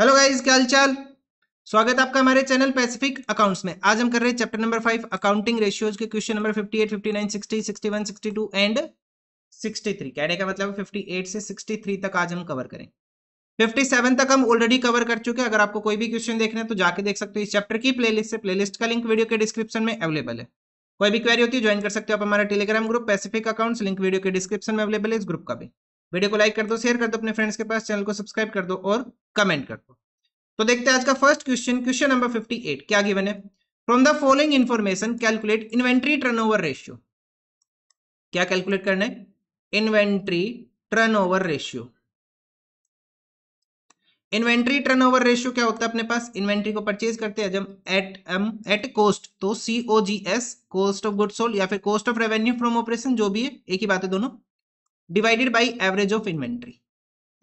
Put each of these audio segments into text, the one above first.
hello guys क्या हाल स्वागत है आपका हमारे चैनल पैसिफिक अकाउंट्स में आज हम कर रहे हैं chapter number five accounting ratios के क्वेश्चन नंबर 58, 59, 60, 61, 62 एंड 63 कहने का मतलब 58 से 63 तक आज हम कवर करें 57 तक हम ऑलरेडी कवर कर चुके हैं अगर आपको कोई भी क्वेश्चन देखना है तो जाके देख सकते हो इस चैप्टर की प्लेलिस्ट से प्लेलिस्ट का लिंक वीडियो के डिस्क्रिप्शन में अवेलेबल है कोई भी क्वेरी होती है ज्वाइन कर सकते हो आप हमारा Telegram group Pacific accounts link video के डिस्क्रिप्शन में अवेलेबल है इस ग्रुप का भी वीडियो को लाइक कर दो शेयर कर दो अपने फ्रेंड्स के पास चैनल को सब्सक्राइब कर दो और कमेंट कर दो तो देखते हैं आज का फर्स्ट क्वेश्चन क्वेश्चन नंबर 58 क्या गिवन है from the following information calculate inventory turnover ratio क्या कैलकुलेट करना है inventory turnover ratio inventory turnover ratio क्या होता है अपने पास इन्वेंट्री को परचेज करते हैं जब एट एम एट कोस्ट तो COGS G S cost of good sold या फिर cost of revenue from operation जो भी है एक ही बात है दोनों divided by average of inventory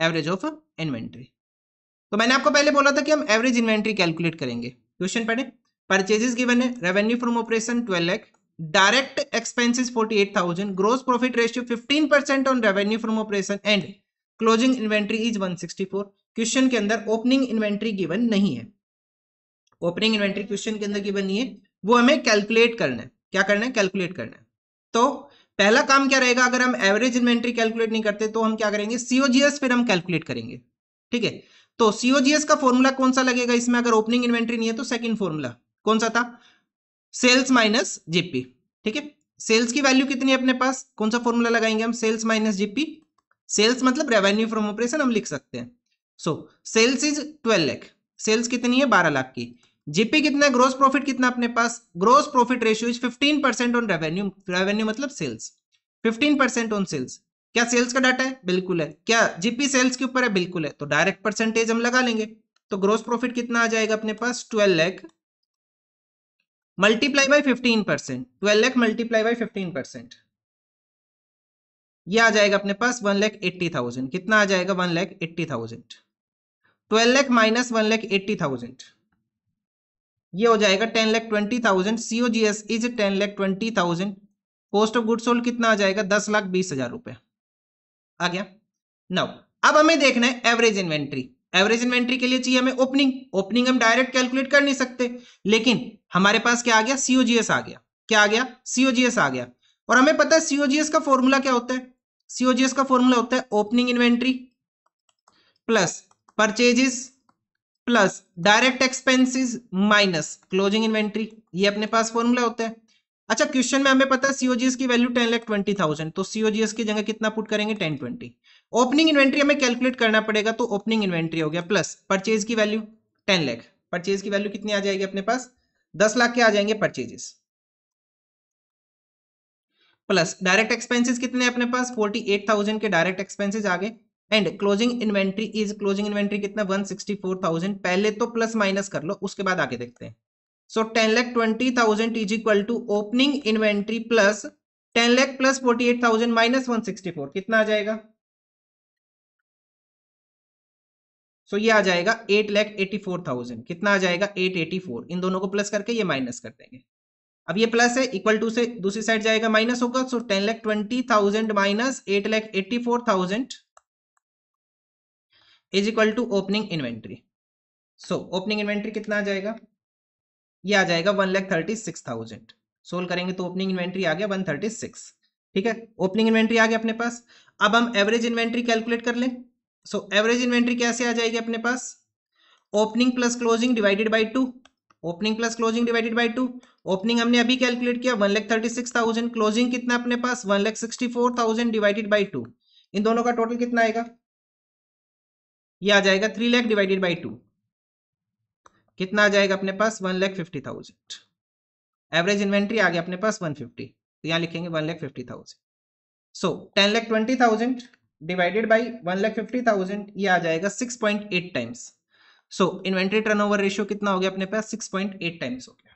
average of inventory तो मैंने आपको पहले बोला था कि हम एवरेज इन्वेंट्री कैलकुलेट करेंगे क्वेश्चन पढ़े परचेजेस गिवन है revenue from operation twelve lakh direct expenses 48000 gross profit ratio 15% on revenue from operation and closing inventory is 164 question के अंदर ओपनिंग इन्वेंट्री गिवन नहीं है ओपनिंग इन्वेंट्री क्वेश्चन के अंदर गिवन नहीं है वो हमें कैलकुलेट करना है क्या करना है कैलकुलेट करना है तो पहला काम क्या रहेगा अगर हम एवरेज इन्वेंट्री कैलकुलेट नहीं करते तो हम क्या करेंगे सीओजीएस फिर हम कैलकुलेट करेंगे ठीक है तो सीओजीएस का फॉर्मूला कौन सा लगेगा इसमें अगर ओपनिंग इन्वेंट्री नहीं है तो सेकंड फॉर्मूला कौन सा था सेल्स माइनस जीपी ठीक है सेल्स की वैल्यू कितनी है अपने पास कौन सा फॉर्मूला लगाएंगे हम सेल्स माइनस जीपी सेल्स मतलब रेवेन्यू फ्रॉम ऑपरेशन हम लिख सकते हैं so sales is twelve lakh sales कितनी है बारह लाख की जीपी कितना ग्रोस प्रॉफिट कितना अपने पास gross profit ratio is 15 percent on revenue revenue मतलब सेल्स 15 परसेंट ऑन सेल्स क्या सेल्स का डाटा है बिल्कुल है क्या जीपी सेल्स के ऊपर है बिल्कुल है तो डायरेक्ट परसेंटेज हम लगा लेंगे तो ग्रोस प्रॉफिट कितना आ जाएगा अपने पास twelve lakh multiply by fifteen percent twelve lakh multiply by fifteen percent यह आ जाएगा अपने पास वन लैख एट्टी थाउजेंड कितना आ जाएगा one lakh eighty thousand twelve lakh minus one lakh eighty thousand ये हो जाएगा ten lakh twenty thousand CO G S is ten lakh twenty thousand cost of good sold कितना आ जाएगा दस लाख बीस हजार रुपए आ गया नाउ अब हमें देखना है एवरेज इन्वेंट्री एवरेज इन्वेंट्री के लिए चाहिए हमें ओपनिंग ओपनिंग हम डायरेक्ट कैलकुलेट कर नहीं सकते लेकिन हमारे पास क्या आ गया सीओ जी एस आ गया क्या आ गया सीओ जी एस आ गया और हमें पता है सीओ जी एस का फॉर्मूला क्या होता है सीओ जी एस का फॉर्मूला होता है opening inventory plus purchases plus direct expenses minus closing inventory ये अपने पास फॉर्मूला होता है अच्छा क्वेश्चन में हमें पता है सीओजीएस की value ten lakh twenty thousand तो सीओजीएस की जगह कितना पुट करेंगे टेन ट्वेंटी ओपनिंग इन्वेंट्री हमें कैलकुलेट करना पड़ेगा तो ओपनिंग इन्वेंट्री हो गया प्लस परचेज की वैल्यू टेन लैख परचेज की वैल्यू कितनी आ जाएगी अपने पास दस लाख के आ जाएंगे परचेजेस प्लस डायरेक्ट एक्सपेंसिस कितने अपने पास फोर्टी एट थाउजेंड के डायरेक्ट एक्सपेंसिस आ गए and closing inventory is closing inventory कितना 164,000 पहले तो प्लस माइनस कर लो उसके बाद आगे देखते हैं so ten lakh twenty thousand is equal to opening inventory plus ten lakh plus forty eight thousand minus one sixty four कितना आ जाएगा सो so, ये आ जाएगा eight lakh eighty four thousand कितना आ जाएगा एट एटी फोर इन दोनों को प्लस करके ये माइनस कर देंगे अब ये प्लस है इक्वल टू से दूसरी साइड जाएगा माइनस होगा so ten lakh twenty thousand minus eight lakh eighty four thousand is equal to opening inventory so opening inventory कितना आ जाएगा ये आ जाएगा one lakh thirty six thousand solve करेंगे तो ओपनिंग इन्वेंट्री आ गया वन थर्टी सिक्स ठीक है ओपनिंग इन्वेंट्री आ गया अपने पास अब हम एवरेज इन्वेंट्री कैलकुलेट कर लें सो एवरेज इन्वेंट्री कैसे आ जाएगी अपने पास opening plus closing divided by two opening plus closing divided by two opening हमने अभी कैलकुलेट किया one lakh thirty six thousand closing कितना अपने पास one lakh sixty four thousand divided by two इन दोनों का टोटल कितना आएगा ये आ जाएगा three lakh divided by two कितना आ जाएगा अपने पास one lakh fifty thousand average inventory आ गया अपने पास वन फिफ्टी तो यहाँ लिखेंगे one lakh fifty thousand so ten lakh twenty thousand divided by one lakh fifty thousand ये आ जाएगा six point eight times so inventory turn over ratio कितना हो गया अपने पास सिक्स पॉइंट एट टाइम्स हो गया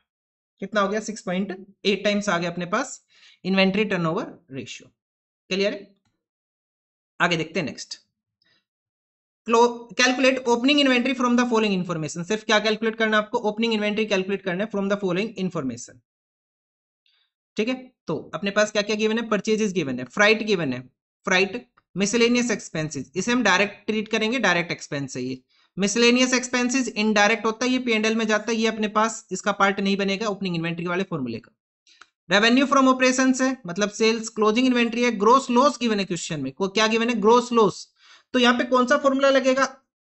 कितना हो गया सिक्स पॉइंट एट टाइम्स आ गया अपने पास inventory turn over ratio clear है आगे देखते हैं next calculate opening inventory from the following information सिर्फ क्या कैलकुलेट करना है आपको ओपनिंग इन्वेंट्री कैलकुलेट करना है फ्रॉम द फॉलोइंग इन्फॉर्मेशन ठीक है तो अपने पास क्या क्या गिवन है परचेजेस गिवन है फ्राइट गिवन है फ्राइट मिसलेनियस एक्सपेंसेस इसे हम डायरेक्ट ट्रीट करेंगे डायरेक्ट एक्सपेंस है ये मिसलेनियस एक्सपेंसेस इनडायरेक्ट होता है ये पीएनएल में जाता है ये अपने पास इसका पार्ट नहीं बनेगा ओपनिंग इन्वेंट्री वाले फॉर्मूले का रेवेन्यू फ्रॉम ऑपरेशन है मतलब सेल्स क्लोजिंग इन्वेंट्री है ग्रोस लॉस गिवन है क्वेश्चन में क्या गिवन है ग्रोस लॉस तो यहां पे कौन सा फॉर्मूला लगेगा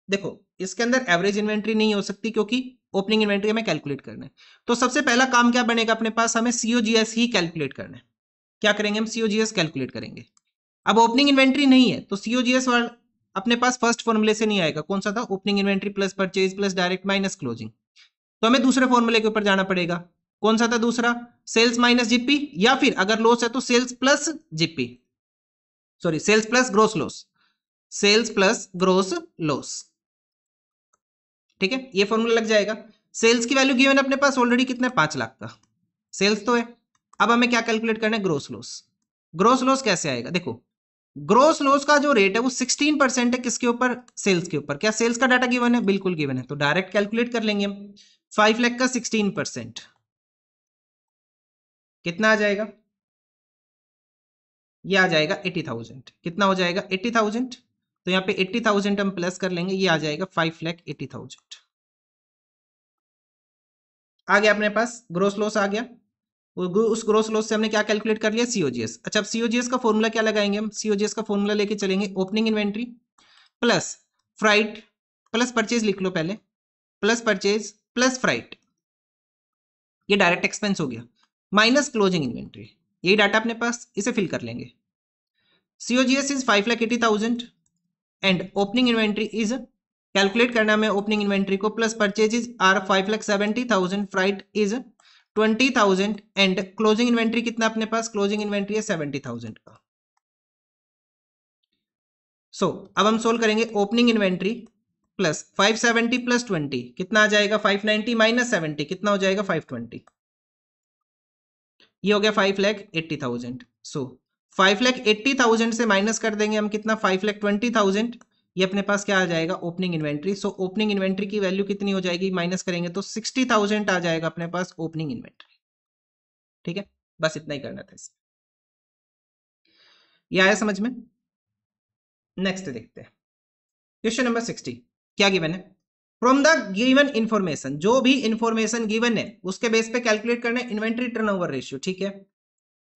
देखो इसके अंदर एवरेज इन्वेंट्री नहीं हो सकती क्योंकि ओपनिंग इन्वेंट्री हमें कैलकुलेट करना है तो सबसे पहला काम क्या बनेगा अपने पास हमें सीओजीएस ही कैलकुलेट करना है क्या करेंगे हम सीओजीएस कैलकुलेट करेंगे अब ओपनिंग इन्वेंट्री नहीं है तो सीओजीएस अपने पास फर्स्ट फॉर्मूले से नहीं आएगा कौन सा था opening inventory plus purchase plus direct minus closing तो हमें दूसरे फॉर्मूले के ऊपर जाना पड़ेगा कौन सा था दूसरा सेल्स माइनस जीपी या फिर अगर लॉस है तो sales plus GP sorry sales plus gross loss sales plus gross loss ठीक है ये फॉर्मूला लग जाएगा सेल्स की वैल्यू गिवन अपने पास ऑलरेडी कितना है पांच लाख का सेल्स तो है अब हमें क्या कैलकुलेट करना है ग्रोस लॉस ग्रोस लॉस कैसे आएगा देखो ग्रोस लॉस का जो रेट है वो 16 परसेंट है किसके ऊपर सेल्स के ऊपर क्या सेल्स का डाटा गिवन है बिल्कुल गिवन है तो डायरेक्ट कैलकुलेट कर लेंगे हम फाइव लाख का सिक्सटीन परसेंट कितना आ जाएगा ये आ जाएगा थाउजेंड कितना हो जाएगा थाउजेंड तो यहाँ पे एट्टी थाउजेंड हम प्लस कर लेंगे ये आ जाएगा फाइव लैख एट्टी थाउजेंड आ गया अपने पास ग्रोस लॉस आ गया उस ग्रोस लॉस से हमने क्या कैलकुलेट कर लिया सीओजीएस अच्छा अब सीओजीएस का फॉर्मूला क्या लगाएंगे हम सीओजीएस का फॉर्मूला लेके चलेंगे opening inventory plus freight plus purchase लिख लो पहले प्लस परचेज प्लस फ्राइट ये डायरेक्ट एक्सपेंस हो गया माइनस क्लोजिंग इन्वेंट्री यही डाटा अपने पास इसे फिल कर लेंगे COGS is five lakh eighty thousand and opening inventory is calculate करना में ओपनिंग इन्वेंट्री को plus purchases are five lakh seventy thousand freight is twenty thousand and closing inventory कितना अपने पास क्लोजिंग इन्वेंट्री है सेवेंटी थाउजेंड का सो so, अब हम सोल्व करेंगे opening inventory plus five seventy plus twenty कितना आ जाएगा फाइव नाइनटी माइनस सेवेंटी कितना हो जाएगा फाइव ट्वेंटी ये हो गया five lakh eighty thousand so five lakh eighty thousand से माइनस कर देंगे हम कितना फाइव लैख ट्वेंटी थाउजेंड ये अपने पास क्या आ जाएगा opening inventory so opening inventory की वैल्यू कितनी हो जाएगी माइनस करेंगे तो सिक्सटी थाउजेंड आ जाएगा अपने पास ओपनिंग इन्वेंट्री ठीक है बस इतना ही करना था इसमें यह आया समझ में नेक्स्ट देखते हैं क्वेश्चन नंबर सिक्सटी क्या गिवन है फ्रॉम द गिवन इन्फॉर्मेशन जो भी इन्फॉर्मेशन गिवन है उसके बेस पे कैलकुलेट करना है इन्वेंट्री टर्नओवर रेशियो ठीक है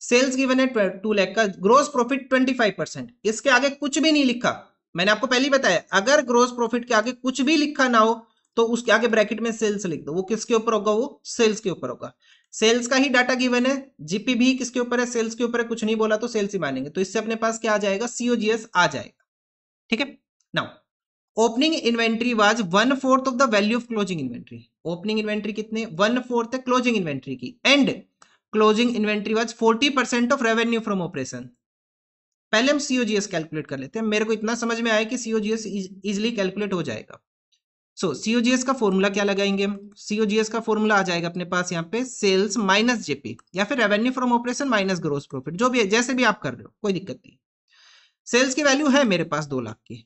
सेल्स गिवन है टू लैख का gross profit twenty five percent इसके आगे कुछ भी नहीं लिखा मैंने आपको पहले बताया अगर ग्रोस प्रॉफिट के आगे कुछ भी लिखा ना हो तो उसके आगे ब्रैकेट में सेल्स लिख दो वो किसके ऊपर होगा वो सेल्स के ऊपर होगा सेल्स का ही डाटा गिवन है जीपी भी किसके ऊपर है सेल्स के ऊपर है कुछ नहीं बोला तो सेल्स ही मानेंगे तो इससे अपने पास क्या आ जाएगा सीओजीएस आ जाएगा ठीक है now opening inventory was one fourth of the value of closing inventory opening inventory कितने वन फोर्थ है क्लोजिंग इन्वेंट्री की and closing inventory was 40 percent of revenue from operation पहले हम सीओजीएस कैलकुलेट कर लेते हैं मेरे को इतना समझ में आया कि सीओजीएस इजिली कैलकुलेट हो जाएगा सो so, सीओजीएस का फॉर्मूला क्या लगाएंगे हम सीओजीएस का फॉर्मूला आ जाएगा अपने पास यहाँ पे सेल्स माइनस जेपी या फिर revenue from operation minus gross profit जो भी जैसे भी आप कर रहे हो कोई दिक्कत नहीं सेल्स की वैल्यू है मेरे पास दो लाख की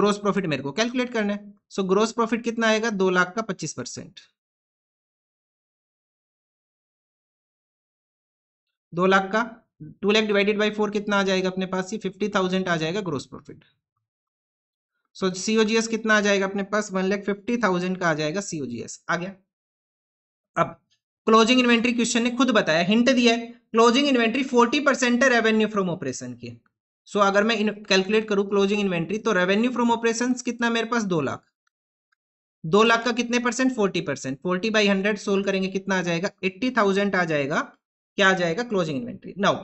ग्रोस प्रॉफिट मेरे को कैलकुलेट करना है सो ग्रोस प्रॉफिट कितना आएगा दो लाख का पच्चीस परसेंट दो लाख का two lakh divided by four कितना आ जाएगा अपने पास ये फिफ्टी थाउजेंड आ जाएगा ग्रोस प्रॉफिट सो सीओजीएस कितना आ जाएगा अपने पास वन लाख फिफ्टी थाउजेंड का आ जाएगा सीओजीएस आ गया अब क्लोजिंग इन्वेंट्री क्वेश्चन ने खुद बताया हिंट दिया है क्लोजिंग इन्वेंट्री फोर्टी परसेंट है रेवेन्यू फ्रॉम ऑपरेशन की सो so, अगर मैं कैलकुलेट करूं क्लोजिंग इन्वेंट्री तो रेवेन्यू फ्रॉम ऑपरेशन कितना मेरे पास दो लाख दो लाख का कितने percent forty percent forty by hundred solve करेंगे कितना आ जाएगा एट्टी थाउजेंड आ जाएगा क्या जाएगा closing inventory now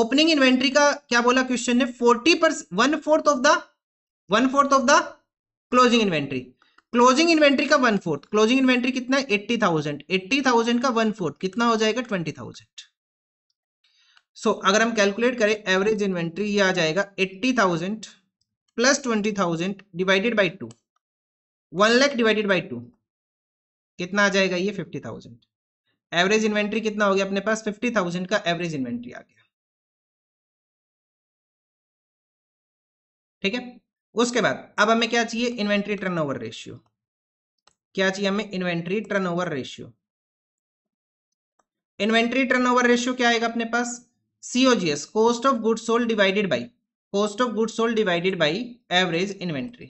opening inventory का क्या बोला क्वेश्चन ने forty percent one fourth of the one fourth of the closing inventory closing inventory का वन फोर्थ क्लोजिंग इन्वेंट्री कितना है एट्टी थाउजेंड एट्टी थाउजेंड का वन फोर्थ कितना हो जाएगा ट्वेंटी थाउजेंड सो अगर हम कैलकुलेट करें एवरेज इन्वेंट्री ये आ जाएगा eighty thousand plus twenty thousand divided by two one lakh divided by two कितना आ जाएगा ये फिफ्टी थाउजेंड एवरेज इन्वेंट्री कितना हो गया अपने पास फिफ्टी थाउजेंड का एवरेज इन्वेंट्री आ गया ठीक है उसके बाद अब हमें क्या चाहिए इन्वेंट्री टर्नओवर रेशियो क्या चाहिए हमें inventory turnover ratio inventory turnover ratio क्या आएगा अपने पास COGS cost of good sold divided by cost of good sold divided by average inventory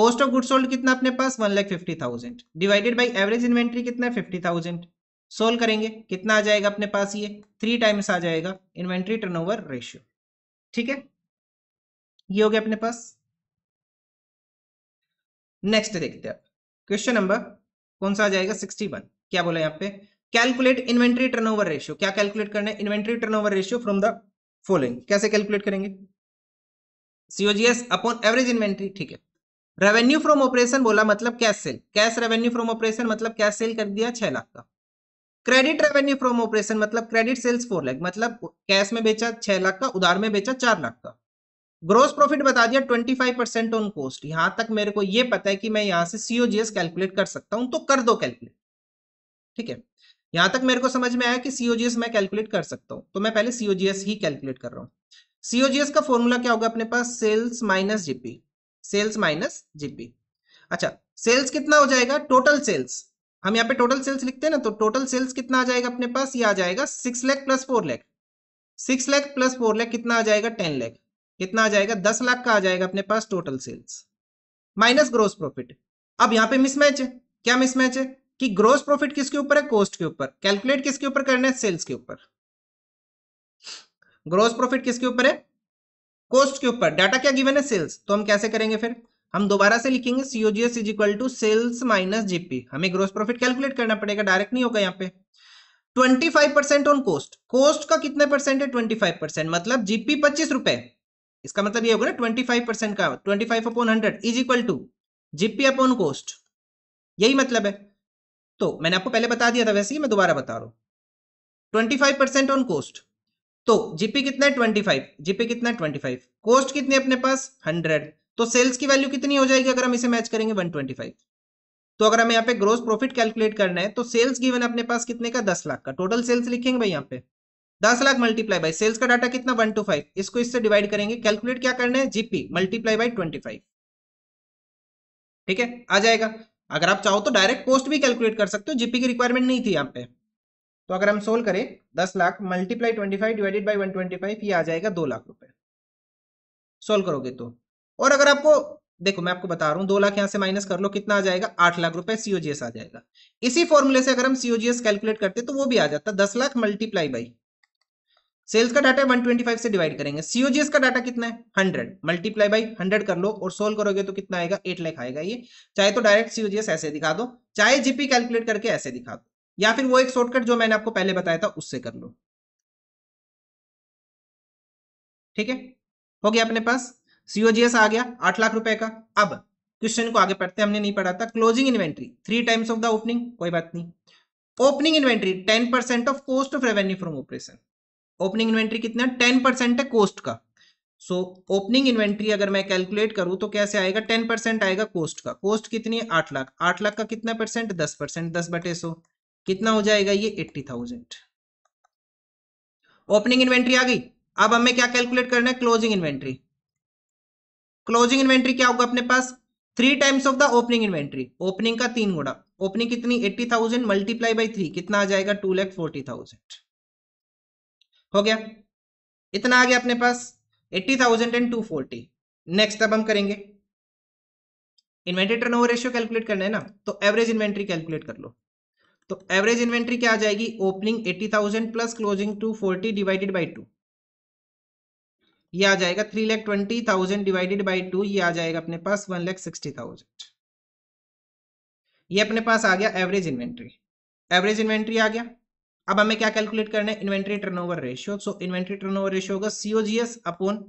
cost of good sold कितना अपने पास one lakh fifty thousand divided by average inventory कितना fifty thousand solve करेंगे कितना आ जाएगा अपने पास ये थ्री टाइम्स आ जाएगा इन्वेंट्री टर्नओवर रेशियो ठीक है ये हो गया अपने पास नेक्स्ट देखते हैं क्वेश्चन नंबर कौन सा आ जाएगा सिक्सटी वन क्या बोला यहाँ पे कैलकुलेट इन्वेंट्री टर्नओवर रेशियो क्या कैलकुलेट करना है inventory turnover ratio from the following कैसे कैलकुलेट करेंगे सीओजीएस अपॉन एवरेज इन्वेंट्री ठीक है रेवेन्यू फ्रॉम ऑपरेशन बोला मतलब cash sale cash revenue from operation मतलब कैश सेल कर दिया छह लाख का क्रेडिट रेवेन्यू फ्रॉम ऑपरेशन मतलब क्रेडिट सेल्स फोर लाख मतलब कैश में बेचा छह लाख का उधार में बेचा चार लाख का ग्रोस प्रॉफिट बता दिया twenty five percent on cost यहां तक मेरे को यह पता है कि मैं यहां से सीओजीएस कैलकुलेट कर सकता हूं तो कर दो कैलकुलेट ठीक है यहां तक मेरे को समझ में आया कि सीओजीएस मैं कैलकुलेट कर सकता हूं तो मैं पहले सीओजीएस ही कैलकुलेट कर रहा हूं सीओजीएस का फॉर्मूला क्या होगा अपने पास sales minus GP sales minus GP अच्छा सेल्स कितना हो जाएगा टोटल सेल्स हम यहाँ पे टोटल सेल्स लिखते हैं ना तो टोटल सेल्स कितना आ जाएगा अपने पास ये आ जाएगा six lakh plus four lakh six lakh plus four lakh कितना आ जाएगा टेन लैख कितना आ जाएगा दस लाख का आ जाएगा अपने पास total sales minus gross profit अब यहाँ पे मिसमैच है क्या मिसमैच है कि ग्रोस प्रॉफिट किसके ऊपर है कोस्ट के ऊपर कैलकुलेट किसके ऊपर करना है सेल्स के ऊपर ग्रोस प्रॉफिट किसके ऊपर है कोस्ट के ऊपर डाटा क्या गिवन है सेल्स तो हम कैसे करेंगे फिर हम दोबारा से लिखेंगे COGS is equal to sales minus GP हमें ग्रोस प्रॉफिट कैलकुलेट करना पड़ेगा डायरेक्ट नहीं होगा यहाँ पे 25 परसेंट ऑन कोस्ट कोस्ट का कितने परसेंट है 25 मतलब जीपी पच्चीस रुपए इसका मतलब ये होगा ना 25 परसेंट का 25 five upon hundred is equal to GP upon cost यही मतलब है तो मैंने आपको पहले बता दिया था वैसे ही मैं दोबारा बता रहा हूं twenty five percent on cost तो जीपी कितना है ट्वेंटी फाइव जीपी कितना है ट्वेंटी फाइव कोस्ट कितनी अपने पास हंड्रेड तो सेल्स की वैल्यू कितनी हो जाएगी अगर हम इसे मैच करेंगे 125 तो अगर हम यहाँ पे ग्रोस प्रॉफिट कैलकुलेट करना है तो सेल्स गिवन अपने पास कितने का दस लाख का टोटल सेल्स लिखेंगे भाई यहाँ पे दस लाख मल्टीप्लाई बाई सेल्स का डाटा कितना वन टू फाइव इसको इससे डिवाइड करेंगे कैलकुलेट क्या करना है GP multiply by twenty five ठीक है आ जाएगा अगर आप चाहो तो डायरेक्ट पोस्ट भी कैलकुलेट कर सकते हो जीपी की रिक्वायरमेंट नहीं थी यहाँ पे तो अगर हम सोल्व करें दस lakh multiply twenty five divided by one twenty five ये आ जाएगा दो लाख रुपए सोल्व करोगे तो और अगर आपको देखो मैं आपको बता रहा हूं दो लाख यहां से माइनस कर लो कितना आ जाएगा आठ लाख रुपए सीओजीएस आ जाएगा इसी फॉर्मूले से अगर हम सीओजीएस कैलकुलेट करते तो वो भी आ जाता दस लाख मल्टीप्लाई बाई सेल्स का डाटा 125 से डिवाइड करेंगे सीओजीएस का डाटा कितना है 100 मल्टीप्लाई बाई 100 कर लो और सोल्व करोगे तो कितना आएगा 8 लाख आएगा ये चाहे तो डायरेक्ट सीओजीएस ऐसे दिखा दो चाहे जीपी कैलकुलेट करके ऐसे दिखा दो या फिर वो एक शॉर्टकट जो मैंने आपको पहले बताया था उससे कर लो ठीक है हो गया अपने पास सीओजीएस आ गया आठ लाख रुपए का अब क्वेश्चन को आगे पढ़ते हमने नहीं पढ़ा था closing inventory three times of the opening कोई बात नहीं opening inventory ten percent of cost of revenue from operation opening inventory कितना टेन परसेंट है कॉस्ट का सो ओपनिंग इन्वेंट्री अगर मैं कैलकुलेट करूं तो कैसे आएगा टेन परसेंट आएगा कोस्ट का कोस्ट कितनी है आठ लाख आठ लाख का कितना परसेंट दस परसेंट दस बटे सो कितना हो जाएगा ये एट्टी थाउजेंड ओपनिंग इन्वेंट्री आ गई अब हमें क्या कैलकुलेट करना है क्लोजिंग इन्वेंट्री क्लोजिंग इन्वेंट्री क्या होगा अपने पास three times of the opening inventory opening का तीन गुणा ओपनिंग कितनी eighty thousand multiply by three कितना आ जाएगा टू लैख फोर्टी थाउजेंड हो गया इतना आ गया अपने पास eighty thousand and two forty next अब हम करेंगे इन्वेंट्री टर्नओवर रेशियो कैलकुलेट करना है ना तो एवरेज इन्वेंट्री कैलकुलेट कर लो तो एवरेज इन्वेंट्री क्या आ जाएगी opening eighty thousand plus closing two forty divided by two ये आ जाएगा three lakh twenty thousand divided by two ये आ जाएगा अपने पास वन लैख सिक्सटी थाउजेंड ये अपने पास आ गया एवरेज इन्वेंट्री एवरेज इन्वेंट्री आ गया अब हमें क्या कैलकुलेट करना है inventory turn over ratio so inventory turn over ratio होगा COGS upon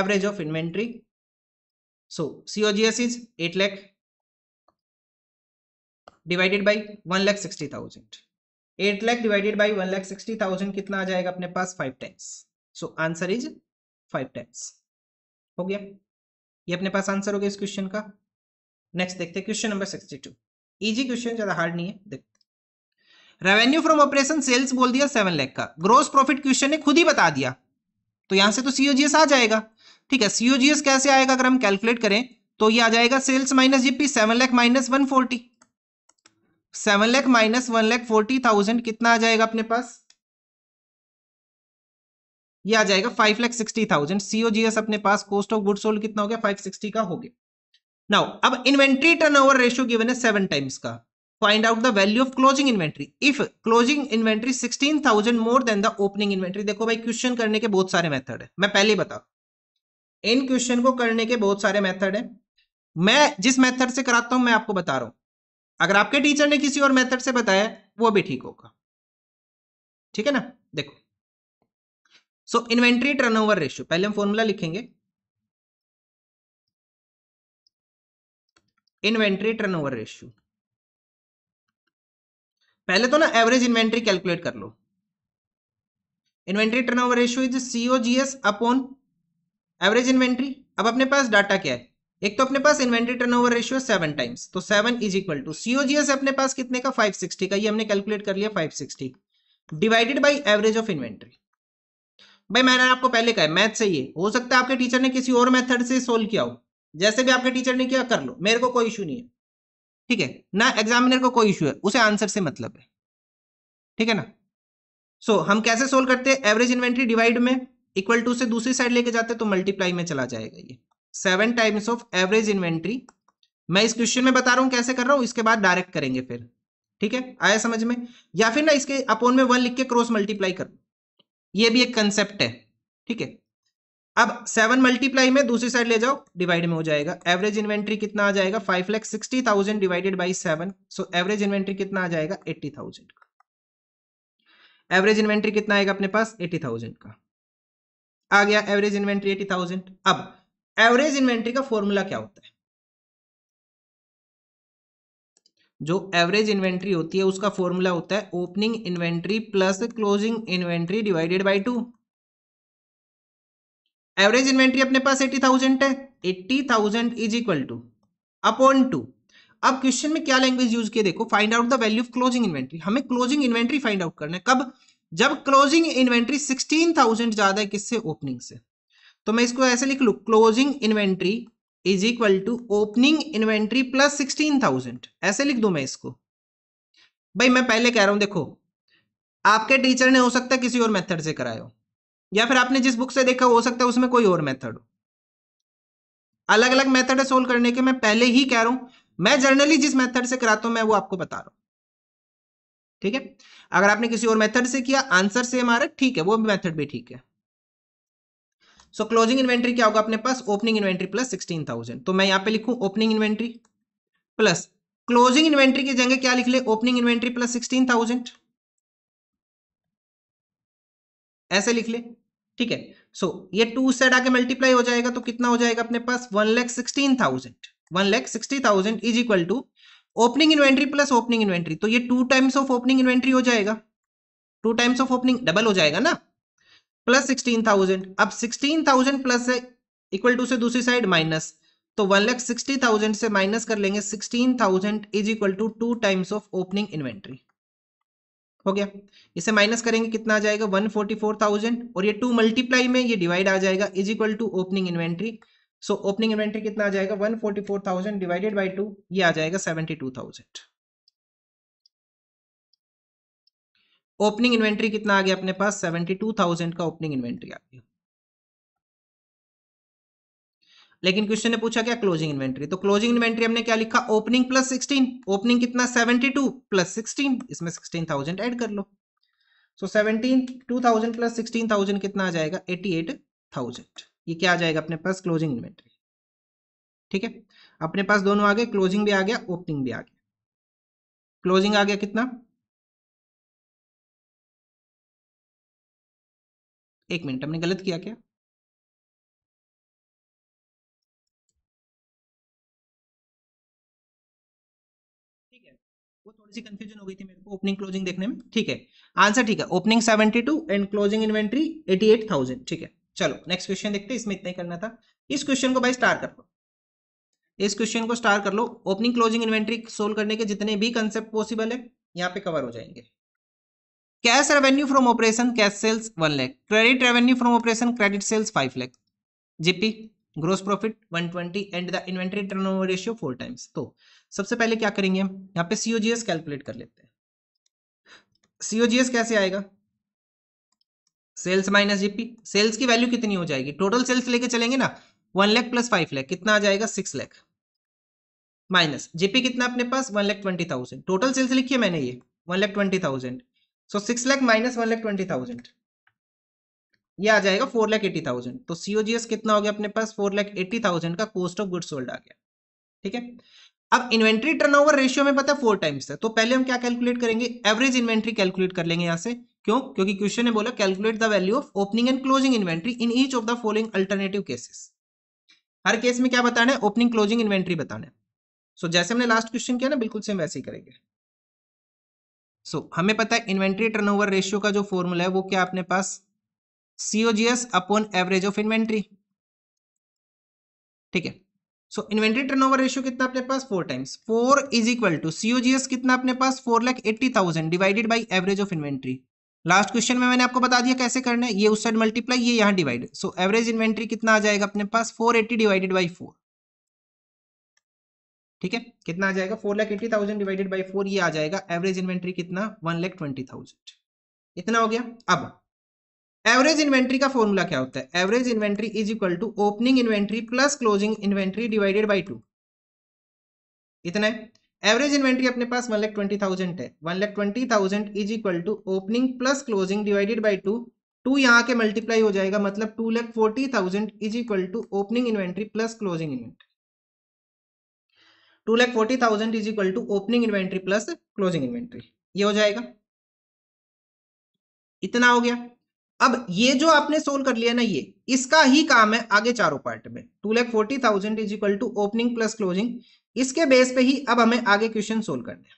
average of inventory so COGS is eight lakh divided by one lakh sixty thousand eight lakh divided by one lakh sixty thousand कितना आ जाएगा अपने पास five times so answer is five times हो गया ये अपने पास आंसर हो गया इस क्वेश्चन का नेक्स्ट देखते question number sixty two easy question ज्यादा हार्ड नहीं है देखते रेवेन्यू फ्रॉम ऑपरेशन सेल्स बोल दिया सेवन लैख का ग्रोस प्रॉफिट क्वेश्चन ने खुद ही बता दिया तो यहां से तो सीओजीएस आ जाएगा ठीक है सीओजीएस कैसे आएगा अगर हम कैलकुलेट करें तो ये आ जाएगा sales minus GP seven lakh minus one forty seven lakh minus one lakh forty thousand कितना आ जाएगा अपने पास ये आ जाएगा five lakh sixty thousand COGS अपने पास कॉस्ट ऑफ गुड सोल्ड कितना हो गया फाइव सिक्सटी का हो गया नाउ अब inventory turn over ratio given है सेवन टाइम्स का find out the value of closing inventory if closing inventory sixteen thousand more than the opening inventory देखो भाई क्वेश्चन करने के बहुत सारे मेथड है मैं पहले बता इन क्वेश्चन को करने के बहुत सारे मेथड है मैं जिस मेथड से कराता हूं मैं आपको बता रहा हूं अगर आपके टीचर ने किसी और मेथड से बताया वो भी ठीक होगा ठीक है ना देखो सो इन्वेंट्री टर्नओवर रेशियो पहले हम फॉर्मूला लिखेंगे इन्वेंट्री टर्नओवर रेशियो पहले तो ना एवरेज इन्वेंट्री कैलकुलेट कर लो inventory turnover ratio is COGS upon average inventory अब अपने पास डाटा क्या है एक तो अपने पास inventory turnover ratio seven times तो seven is equal to COGS अपने पास कितने का 560 का ये हमने कैलकुलेट कर लिया 560 divided by average of inventory भाई मैंने आपको पहले कहा मैथ ये हो सकता है आपके टीचर ने किसी और मेथड से सोल्व किया हो जैसे भी आपके टीचर ने किया कर लो मेरे को कोई इशू नहीं है ठीक है ना एग्जामिनर को कोई इशू है उसे आंसर से मतलब है ठीक है ना सो so, हम कैसे सोल्व करते हैं एवरेज इन्वेंट्री डिवाइड में इक्वल टू से दूसरी साइड लेके जाते तो मल्टीप्लाई में चला जाएगा ये seven times of average inventory मैं इस क्वेश्चन में बता रहा हूँ कैसे कर रहा हूँ इसके बाद डायरेक्ट करेंगे फिर ठीक है आया समझ में या फिर ना इसके अपोन में वन लिख के क्रॉस मल्टीप्लाई करो ये भी एक कंसेप्ट है ठीक है अब सेवन मल्टीप्लाई में दूसरी साइड ले जाओ डिवाइड में हो जाएगा एवरेज इन्वेंट्री कितना आ जाएगा five lakh sixty thousand divided by seven so average inventory कितना आ जाएगा एट्टी थाउजेंड का एवरेज इन्वेंट्री कितना आएगा अपने पास एट्टी थाउजेंड का आ गया एवरेज इन्वेंट्री एटी थाउजेंड अब एवरेज इन्वेंट्री का फॉर्मूला क्या होता है जो एवरेज इन्वेंट्री होती है उसका फॉर्मूला होता है opening inventory plus closing inventory divided by two average inventory अपने पास एट्टी थाउजेंड है eighty thousand is equal to upon two अब क्वेश्चन में क्या लैंग्वेज यूज किया देखो find out the value of closing inventory हमें क्लोजिंग इन्वेंट्री फाइंड आउट करना है कब जब क्लोजिंग इन्वेंट्री सिक्सटीन थाउजेंड ज्यादा है किससे ओपनिंग से तो मैं इसको ऐसे लिख लू closing inventory is equal to opening inventory plus sixteen thousand ऐसे लिख दू मैं इसको भाई मैं पहले कह रहा हूं देखो आपके टीचर ने हो सकता है किसी और मेथड से कराया हो या फिर आपने जिस बुक से देखा हो सकता है उसमें कोई और मेथड हो अलग अलग मेथड है सोल्व करने के मैं पहले ही कह रहा हूं मैं जर्नली जिस मेथड से कराता हूं मैं वो आपको बता रहा हूं ठीक है अगर आपने किसी और मेथड से किया आंसर सेम आ रहा है ठीक है वो मेथड भी ठीक है सो क्लोजिंग इन्वेंट्री क्या होगा अपने पास opening inventory plus sixteen thousand तो मैं यहाँ पे लिखूं opening inventory plus closing inventory की जगह क्या लिख ले opening inventory plus sixteen thousand ऐसे लिख ले ठीक है सो so, ये टू सेट आके मल्टीप्लाई हो जाएगा तो कितना हो जाएगा अपने पास one lakh sixteen thousand one lakh sixty thousand is equal to opening inventory plus opening inventory तो ये two times of opening inventory हो जाएगा two times of opening double हो जाएगा ना प्लस सिक्सटीन थाउजेंड अब सिक्सटीन थाउजेंड प्लस है इक्वल टू से दूसरी साइड माइनस तो वन लैख सिक्सटी थाउजेंड से माइनस कर लेंगे sixteen thousand is equal to two times of opening inventory हो गया इसे माइनस करेंगे कितना आ जाएगा वन फोर्टी फोर थाउजेंड और ये टू मल्टीप्लाई में ये डिवाइड आ जाएगा is equal to opening inventory so opening inventory कितना आ जाएगा one forty four thousand divided by two ये आ जाएगा seventy two thousand opening inventory कितना आ गया अपने पास सेवेंटी टू थाउजेंड का ओपनिंग इन्वेंट्री आ गया लेकिन क्वेश्चन ने पूछा क्या क्लोजिंग इन्वेंट्री तो क्लोजिंग इन्वेंट्री हमने क्या लिखा ओपनिंग प्लस सिक्सटीन ओपनिंग कितना सेवेंटी टू प्लस सिक्सटीन इसमें सिक्सटीन थाउजेंड एड कर लो so seventeen two thousand plus sixteen thousand कितना आ जाएगा एटी एट थाउजेंड ये क्या आ जाएगा अपने पास क्लोजिंग इन्वेंट्री ठीक है अपने पास दोनों आ गए क्लोजिंग भी आ गया ओपनिंग भी आ गया क्लोजिंग आ गया कितना एक मिनट हमने गलत किया क्या ठीक है वो थोड़ी सी कंफ्यूजन हो गई थी मेरे को ओपनिंग क्लोजिंग देखने में ठीक है आंसर ठीक है ओपनिंग 72 एंड क्लोजिंग इन्वेंट्री 88,000 ठीक है चलो नेक्स्ट क्वेश्चन देखते हैं इसमें इतना ही करना था इस क्वेश्चन को भाई स्टार कर लो इस क्वेश्चन को स्टार कर लो ओपनिंग क्लोजिंग इन्वेंट्री सोल्व करने के जितने भी कंसेप्ट पॉसिबल है यहाँ पे कवर हो जाएंगे cash revenue from operation cash sales one lakh credit revenue from operation credit sales five lakh GP gross profit 120 and the turn turnover ratio four times तो सबसे पहले क्या करेंगे हम यहाँ पे सीओजीएस कैलकुलेट कर लेते हैं सीओजीएस कैसे आएगा सेल्स माइनस जीपी सेल्स की वैल्यू कितनी हो जाएगी टोटल सेल्स लेके चलेंगे ना one lakh plus five lakh कितना आ जाएगा सिक्स लैख माइनस जीपी कितना अपने पास one lakh twenty thousand total sales लिखी है मैंने ये one lakh twenty thousand so six lakh minus one lakh twenty thousand यह आ जाएगा फोर लैख एटी थाउजेंड तो सीओजीएस कितना हो गया अपने पास फोर लैख एटी थाउजेंड का कॉस्ट ऑफ गुड सोल्ड आ गया ठीक है अब इन्वेंट्री टर्नओवर रेशियो में पता है फोर टाइम्स है तो पहले हम क्या कैलकुलेट करेंगे एवरेज इन्वेंट्री कैलकुलेट कर लेंगे यहाँ से क्यों क्योंकि क्वेश्चन ने बोला calculate the value of opening and closing inventory in each of the following alternative cases हर केस में क्या बताना है ओपनिंग क्लोजिंग इन्वेंट्री बताना है सो so, जैसे हमने लास्ट क्वेश्चन किया ना बिल्कुल सेम वैसे ही करेंगे सो so, हमें पता है इन्वेंट्री टर्नओवर रेशियो का जो फॉर्मूला है वो क्या अपने पास COGS upon average of inventory ठीक है सो इन्वेंट्री टर्नओवर रेशियो कितना अपने पास four times four is equal to COGS कितना अपने पास four lakh eighty thousand divided by average of inventory last question में मैंने आपको बता दिया कैसे करना है ये उस साइड मल्टीप्लाई ये यहाँ डिवाइड सो एवरेज इन्वेंट्री कितना आ जाएगा अपने पास four eighty divided by four ठीक है कितना आ जाएगा four lakh eighty thousand divided by four ये आ जाएगा एवरेज इन्वेंट्री कितना वन लाख ट्वेंटी थाउजेंड इतना हो गया अब एवरेज इन्वेंट्री का फॉर्मूला क्या होता है average inventory is equal to opening inventory plus closing inventory divided by two इतना है एवरेज इन्वेंट्री अपने पास वन लाख ट्वेंटी थाउजेंड है one lakh twenty thousand is equal to opening plus closing divided by two two यहाँ के multiply हो जाएगा मतलब two lakh forty thousand is equal to opening inventory plus closing inventory two lakh forty thousand is equal to opening inventory plus closing inventory ये हो जाएगा इतना हो गया अब ये जो आपने सोल्व कर लिया ना ये इसका ही काम है आगे चारों पार्ट में two lakh forty thousand is equal to opening plus closing इसके बेस पे ही अब हमें आगे क्वेश्चन सोल्व करना हैं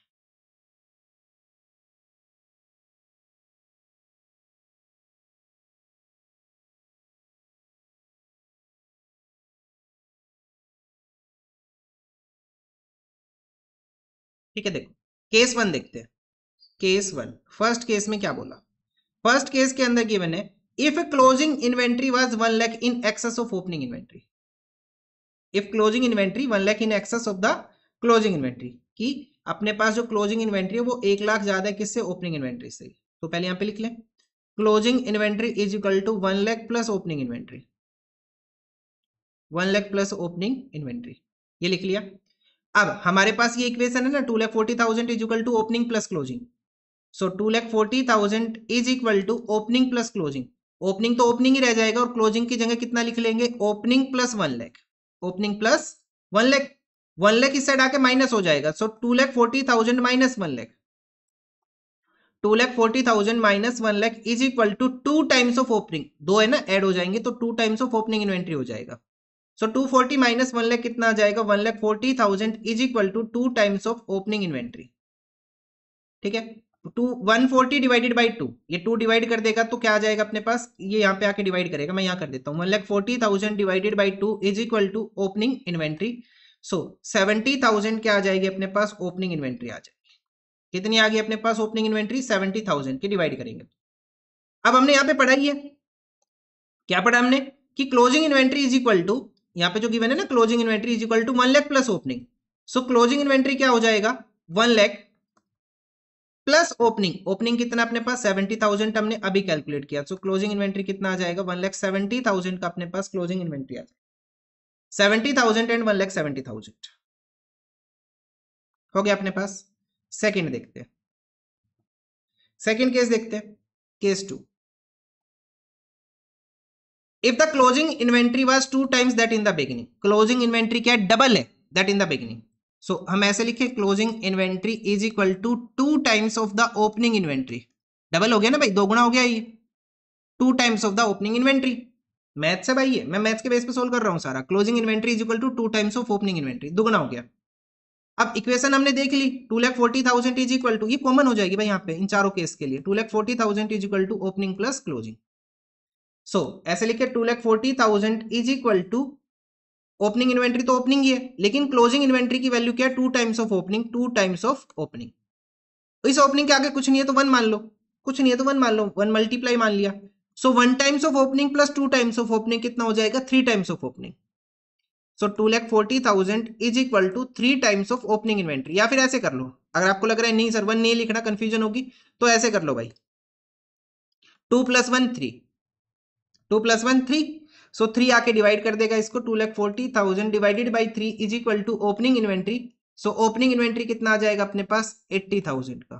ठीक है देखो केस वन देखते हैं केस वन फर्स्ट केस में क्या बोला फर्स्ट केस के अंदर गिवन है if closing inventory was one lakh in excess of opening inventory if closing inventory one lakh in excess of the closing inventory कि अपने पास जो क्लोजिंग इन्वेंट्री है वो एक लाख ज्यादा है किससे ओपनिंग इन्वेंट्री से तो पहले यहां पे लिख लें closing inventory is equal to one lakh plus opening inventory one lakh plus opening inventory ये लिख लिया अब हमारे पास ये इक्वेशन है ना two lakh forty thousand is equal to opening plus closing so two lakh forty thousand is equal to opening plus closing opening तो opening ही रह जाएगा और क्लोजिंग की जगह कितना लिख लेंगे opening plus one lakh opening plus one lakh one lakh इस साइड आके माइनस हो जाएगा so two lakh forty thousand minus one lakh two lakh forty thousand minus one lakh is equal to two times of opening दो है ना एड हो जाएंगे तो two times of opening inventory हो जाएगा so two forty minus one lakh कितना आ जाएगा one lakh forty thousand is equal to two times of opening inventory ठीक है two one forty divided by two ये टू डिवाइड कर देगा तो क्या आ जाएगा अपने पास ये यहाँ पे आके डिवाइड करेगा मैं यहाँ कर देता हूँ one lakh forty thousand divided by two is equal to opening inventory so seventy thousand क्या आ जाएगी अपने पास ओपनिंग इन्वेंट्री आ जाएगी कितनी आ गई अपने पास ओपनिंग इन्वेंट्री सेवेंटी थाउजेंड की डिवाइड करेंगे अब हमने यहाँ पे पढ़ाई है क्या पढ़ा हमने कि closing inventory is equal to यहाँ पे जो गिवन है ना closing inventory is equal to one lakh plus opening so closing inventory क्या हो जाएगा one lakh plus opening opening कितना अपने पास सेवेंटी थाउजेंड हमने अभी कैलकुलेट किया सो क्लोजिंग इन्वेंट्री कितना आ जाएगा वन लैख सेवेंटी थाउजेंड का अपने पास क्लोजिंग इन्वेंट्री आ जाएगा seventy thousand and one lakh seventy thousand हो गया अपने पास सेकेंड देखते हैं सेकेंड केस देखते हैं case two if the closing inventory was two times that in the beginning closing inventory क्या डबल है that in the beginning so हम ऐसे लिखे closing inventory is equal to two times of the opening inventory double हो गया ना भाई दो गुना हो गया ये two times of the opening inventory maths है भाई ये मैं मैथ्स के बेस पे सोल्व कर रहा हूँ सारा closing inventory is equal to two times of opening inventory दोगुना हो गया अब इक्वेशन हमने देख ली two lakh forty thousand is equal to ये कॉमन हो जाएगी भाई यहाँ पे इन चारों केस के लिए two lakh forty thousand is equal to opening plus closing so ऐसे लिखे two lakh forty thousand is equal to opening inventory तो ओपनिंग ही है लेकिन क्लोजिंग इन्वेंट्री की वैल्यू क्या है two times of opening two times of opening इस ओपनिंग के आगे कुछ नहीं है तो वन मान लो कुछ नहीं है तो वन मान लो वन मल्टीप्लाई मान लिया so one times of opening plus two times of opening कितना हो जाएगा three times of opening so two lakh forty thousand is equal to three times of opening inventory या फिर ऐसे कर लो अगर आपको लग रहा है नहीं सर वन नहीं लिखना कंफ्यूजन होगी तो ऐसे कर लो भाई two plus one three two plus one three so three आके डिवाइड कर देगा इसको two lakh forty thousand divided by three is equal to opening inventory so opening inventory कितना आ जाएगा अपने पास एट्टी थाउजेंड का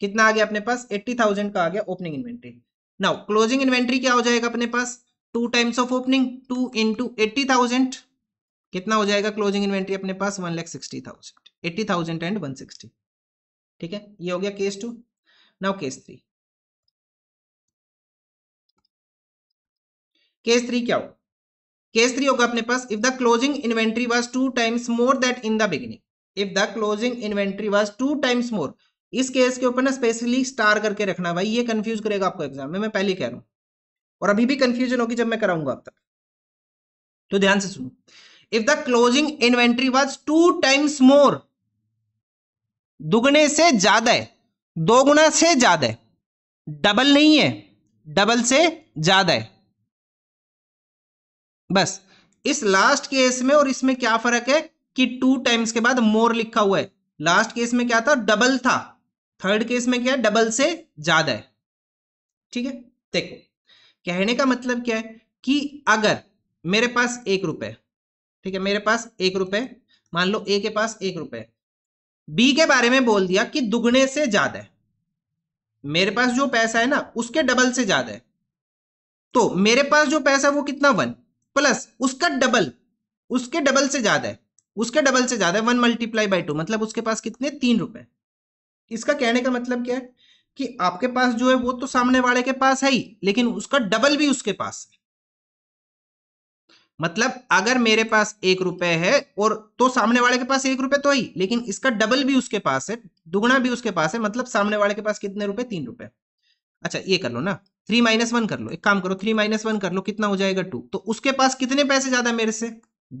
कितना आ गया अपने पास एट्टी थाउजेंड का आ गया opening inventory now closing inventory क्या हो जाएगा अपने पास two times of opening two into eighty thousand कितना हो जाएगा क्लोजिंग इन्वेंट्री अपने पास one lakh sixty thousand eighty thousand and one sixty ठीक है ये हो गया case two now case three case three क्या होगा केस थ्री होगा अपने पास if the closing inventory was two times more that in the beginning if the closing inventory was two times more इस केस के ऊपर ना स्पेशली स्टार करके रखना भाई ये कंफ्यूज करेगा आपको एग्जाम में मैं पहले कह रहा हूं और अभी भी कंफ्यूजन होगी जब मैं कराऊंगा अब तक तो ध्यान से सुनो if the closing inventory was two times more दुगने से ज्यादा है दो गुना से ज्यादा है डबल नहीं है डबल से ज्यादा है बस इस लास्ट केस में और इसमें क्या फर्क है कि टू टाइम्स के बाद मोर लिखा हुआ है लास्ट केस में क्या था डबल था थर्ड केस में क्या है डबल से ज्यादा है ठीक है देखो कहने का मतलब क्या है कि अगर मेरे पास एक रुपए ठीक है मेरे पास एक रुपए मान लो ए के पास एक रुपए बी के बारे में बोल दिया कि दुगने से ज्यादा है मेरे पास जो पैसा है ना उसके डबल से ज्यादा है तो मेरे पास जो पैसा है वो कितना वन प्लस उसका डबल उसके डबल से ज्यादा है उसके डबल से ज्यादा है वन मल्टीप्लाई बाई टू मतलब उसके पास कितने तीन रुपए इसका कहने का मतलब क्या है कि आपके पास जो है वो तो सामने वाले के पास है ही लेकिन उसका डबल भी उसके पास है मतलब अगर मेरे पास एक रुपए है और तो सामने वाले के पास एक रुपए तो ही लेकिन इसका डबल भी उसके पास है दुगुना भी उसके पास है मतलब सामने वाले के पास कितने रुपए तीन रुपए अच्छा ये कर लो ना थ्री माइनस वन कर लो एक काम करो थ्री माइनस वन कर लो कितना हो जाएगा टू तो उसके पास कितने पैसे ज्यादा मेरे से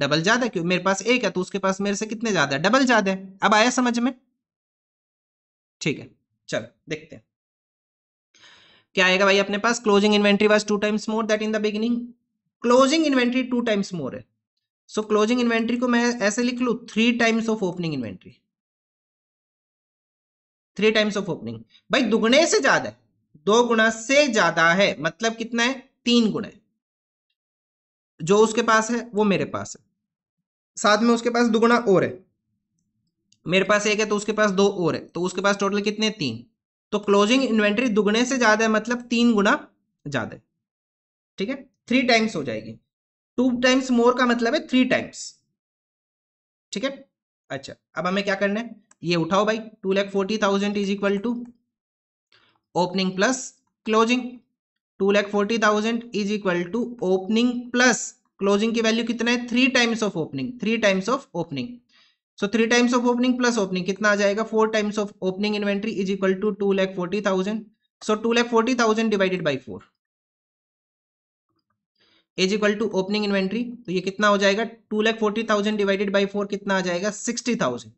डबल ज्यादा क्यों मेरे पास एक है तो उसके पास मेरे से कितने ज्यादा है डबल ज्यादा है अब आया समझ में ठीक है चलो देखते हैं क्या आएगा भाई अपने पास closing inventory was two times more that in the beginning closing inventory two times more है सो क्लोजिंग इन्वेंट्री को मैं ऐसे लिख लू three times of opening inventory three times of opening भाई दुगने से ज्यादा है दो गुना से ज्यादा है मतलब कितना है तीन गुना है जो उसके पास है वो मेरे पास है साथ में उसके पास दुगुना और है मेरे पास एक है तो उसके पास दो और है तो उसके पास टोटल कितने तीन तो क्लोजिंग इन्वेंट्री दुगने से ज्यादा है मतलब तीन गुना ज्यादा है ठीक है थ्री टाइम्स हो जाएगी टू टाइम्स मोर का मतलब है थ्री टाइम्स ठीक है अच्छा अब हमें क्या करना है ये उठाओ भाई two lakh forty thousand is equal to opening plus closing two lakh forty thousand is equal to opening plus closing की वैल्यू कितना है three times of opening three times of opening so three times of opening plus opening कितना आ जाएगा four times of opening inventory is equal to two lakh forty thousand so two lakh forty thousand divided by four is equal to opening inventory तो ये कितना हो जाएगा two lakh forty thousand divided by four कितना आ जाएगा सिक्सटी थाउजेंड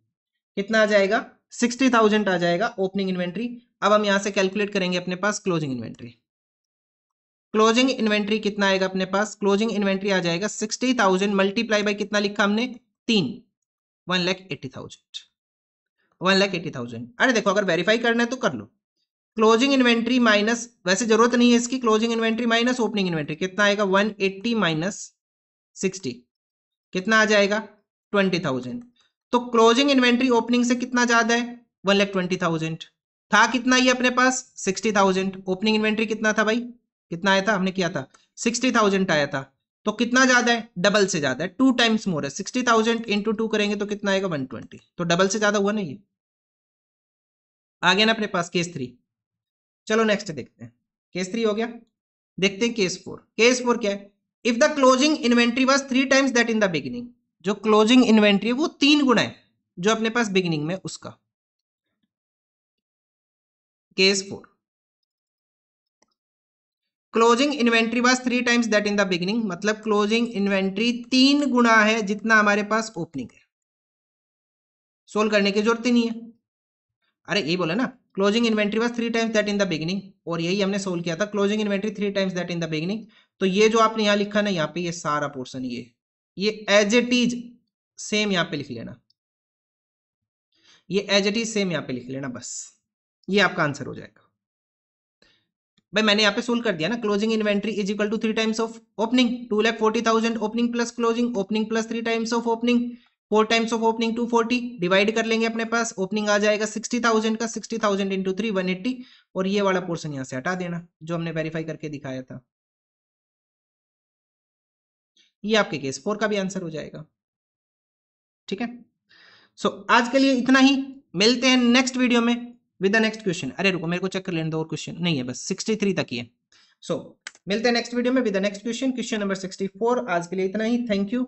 कितना आ जाएगा सिक्सटी थाउजेंड आ जाएगा ओपनिंग इन्वेंट्री अब हम यहां से कैलकुलेट करेंगे अपने पास क्लोजिंग इन्वेंट्री क्लोजिंग इन्वेंट्री कितना आएगा अपने पास क्लोजिंग इन्वेंट्री आ जाएगा सिक्सटी थाउजेंड मल्टीप्लाई बाई कितना लिखा हमने तीन one lakh eighty thousand one lakh eighty thousand अरे देखो अगर वेरीफाई करना है तो कर लो क्लोजिंग इन्वेंट्री माइनस वैसे जरूरत नहीं है इसकी closing inventory minus opening inventory कितना आएगा वन एट्टी माइनस सिक्सटी कितना आ जाएगा ट्वेंटी थाउजेंड तो क्लोजिंग इन्वेंट्री ओपनिंग से कितना ज्यादा है वन लैख ट्वेंटी थाउजेंड था कितना ही अपने पास सिक्सटी थाउजेंड ओपनिंग इन्वेंट्री कितना था भाई कितना आया था हमने किया था सिक्सटी थाउजेंड आया था तो कितना ज्यादा है डबल से ज्यादा है टू टाइम्स मोर है सिक्सटी थाउजेंड इंटू टू करेंगे तो कितना आएगा वन ट्वेंटी तो डबल से ज्यादा हुआ नहीं आ गया ना अपने पास केस थ्री चलो नेक्स्ट देखते हैं केस थ्री हो गया देखते हैं केस फोर केस फोर क्या है if the closing inventory was three times that in the beginning जो क्लोजिंग इन्वेंट्री है वो तीन गुना है जो अपने पास बिगिनिंग में उसका case four closing inventory was three times that in the beginning मतलब क्लोजिंग इन्वेंट्री तीन गुना है जितना हमारे पास ओपनिंग है सोल्व करने की जरूरत ही नहीं है अरे यही बोला ना closing inventory was three times that in the beginning और यही हमने सोल्व किया था closing inventory three times that in the beginning तो ये जो आपने यहां लिखा ना यहाँ पे ये सारा पोर्सन ये ये एज इट इज सेम यहां पे लिख लेना ये एज इट इज सेम यहां पे लिख लेना बस ये आपका आंसर हो जाएगा भाई मैंने यहां पे सोल्व कर दिया ना closing inventory is equal to three times of opening two lakh forty thousand opening plus closing opening plus three times of opening four times of opening two forty divide कर लेंगे अपने पास ओपनिंग आ जाएगा सिक्सटी थाउजेंड का sixty thousand into three one eighty और ये वाला पोर्सन यहाँ से हटा देना जो हमने वेरीफाई करके दिखाया था ये आपके केस फोर का भी आंसर हो जाएगा ठीक है सो so, आज के लिए इतना ही मिलते हैं नेक्स्ट वीडियो में विद द नेक्स्ट क्वेश्चन अरे रुको मेरे को चेक कर लेने दो और क्वेश्चन नहीं है बस सिक्सटी थ्री तक ही है सो so, मिलते हैं नेक्स्ट वीडियो में with the next question question number sixty four आज के लिए इतना ही थैंक यू